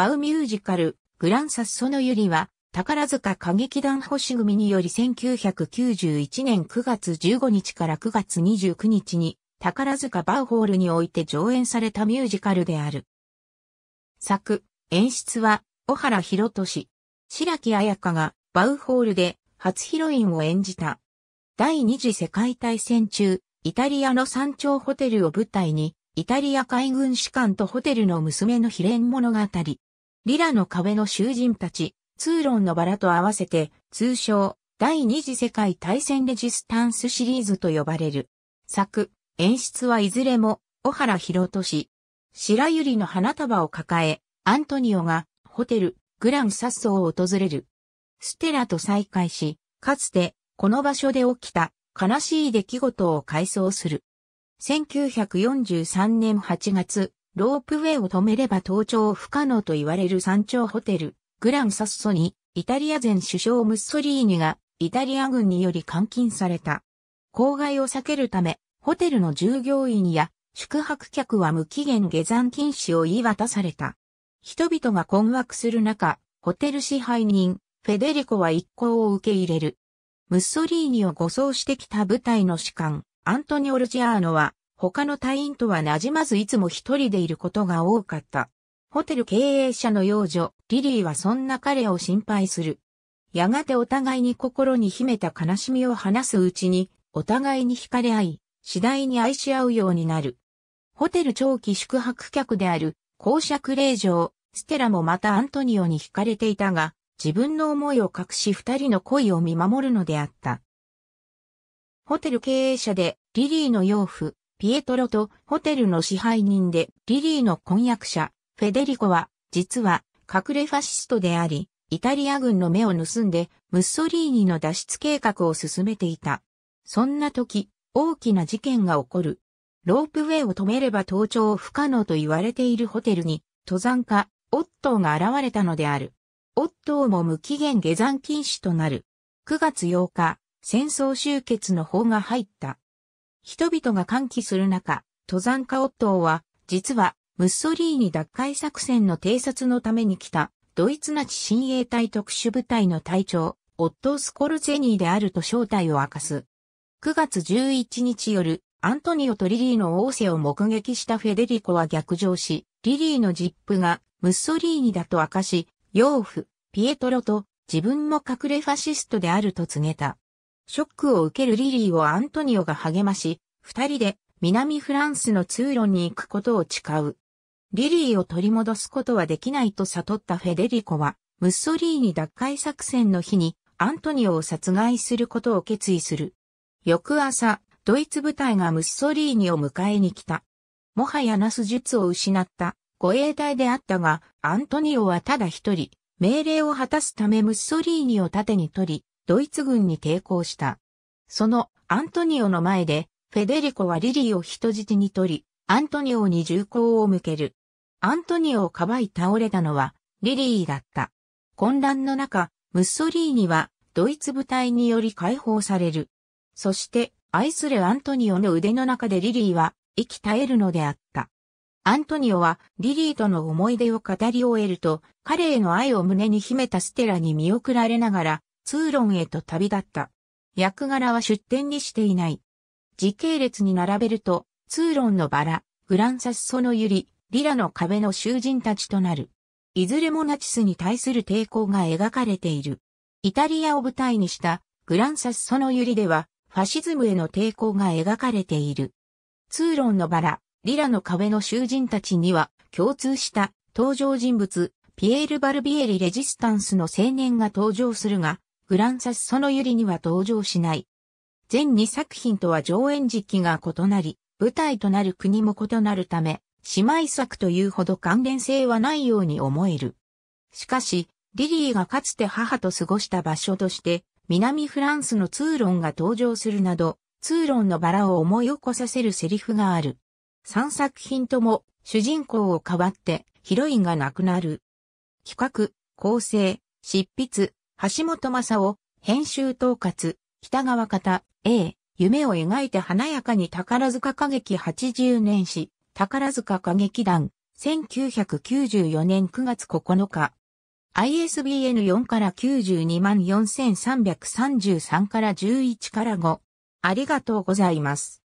バウミュージカル、グランサッソのユリは、宝塚歌劇団星組により1991年9月15日から9月29日に、宝塚バウホールにおいて上演されたミュージカルである。作、演出は、小原博俊。白木彩香が、バウホールで、初ヒロインを演じた。第二次世界大戦中、イタリアの山頂ホテルを舞台に、イタリア海軍士官とホテルの娘の秘伝物語、リラの壁の囚人たち、通論のバラと合わせて、通称、第二次世界大戦レジスタンスシリーズと呼ばれる。作、演出はいずれも、小原博俊。白百合の花束を抱え、アントニオが、ホテル、グランサッソを訪れる。ステラと再会し、かつて、この場所で起きた、悲しい出来事を回想する。1943年8月、ロープウェイを止めれば登頂不可能と言われる山頂ホテル、グランサッソに、イタリア前首相ムッソリーニが、イタリア軍により監禁された。公害を避けるため、ホテルの従業員や宿泊客は無期限下山禁止を言い渡された。人々が困惑する中、ホテル支配人、フェデリコは一行を受け入れる。ムッソリーニを護送してきた部隊の士官、アントニオ・ルジアーノは、他の隊員とは馴染まずいつも一人でいることが多かった。ホテル経営者の幼女、リリーはそんな彼を心配する。やがてお互いに心に秘めた悲しみを話すうちに、お互いに惹かれ合い、次第に愛し合うようになる。ホテル長期宿泊客である、公爵令嬢、ステラもまたアントニオに惹かれていたが、自分の思いを隠し二人の恋を見守るのであった。ホテル経営者で、リリーの養父、ピエトロとホテルの支配人で、リリーの婚約者、フェデリコは、実は、隠れファシストであり、イタリア軍の目を盗んで、ムッソリーニの脱出計画を進めていた。そんな時、大きな事件が起こる。ロープウェイを止めれば登頂不可能と言われているホテルに、登山家、オットーが現れたのである。オットーも無期限下山禁止となる。9月8日、戦争終結の法が入った。人々が歓喜する中、登山家オットーは、実は、ムッソリーニ奪回作戦の偵察のために来た、ドイツナチ親衛隊特殊部隊の隊長、オットー・スコルゼニーであると正体を明かす。9月11日夜、アントニオとリリーの王政を目撃したフェデリコは逆上し、リリーのジップがムッソリーニだと明かし、養父、ピエトロと自分も隠れファシストであると告げた。ショックを受けるリリーをアントニオが励まし、二人で南フランスの通路に行くことを誓う。リリーを取り戻すことはできないと悟ったフェデリコは、ムッソリーニ奪回作戦の日にアントニオを殺害することを決意する。翌朝、ドイツ部隊がムッソリーニを迎えに来た。もはやナス術を失った護衛隊であったが、アントニオはただ一人、命令を果たすためムッソリーニを盾に取り、ドイツ軍に抵抗した。そのアントニオの前で、フェデリコはリリーを人質に取り、アントニオに銃口を向ける。アントニオをかばい倒れたのは、リリーだった。混乱の中、ムッソリーニは、ドイツ部隊により解放される。そして、愛するアントニオの腕の中でリリーは、息絶えるのであった。アントニオは、リリーとの思い出を語り終えると、彼への愛を胸に秘めたステラに見送られながら、通論へと旅立った。役柄は出典にしていない。時系列に並べると、通論のバラ、グランサス・ソのユリ、リラの壁の囚人たちとなる。いずれもナチスに対する抵抗が描かれている。イタリアを舞台にしたグランサス・ソのユリでは、ファシズムへの抵抗が描かれている。通論のバラ、リラの壁の囚人たちには共通した登場人物、ピエール・バルビエリ・レジスタンスの青年が登場するが、グランサスそのユリには登場しない。全2作品とは上演時期が異なり、舞台となる国も異なるため、姉妹作というほど関連性はないように思える。しかし、リリーがかつて母と過ごした場所として、南フランスの通論が登場するなど、通論のバラを思い起こさせるセリフがある。3作品とも主人公を代わってヒロインが亡くなる。企画、構成、執筆、橋本正夫、編集統括、北川方、A、夢を描いて華やかに宝塚歌劇80年史、宝塚歌劇団、1994年9月9日。ISBN 4から92万4333から11から5。ありがとうございます。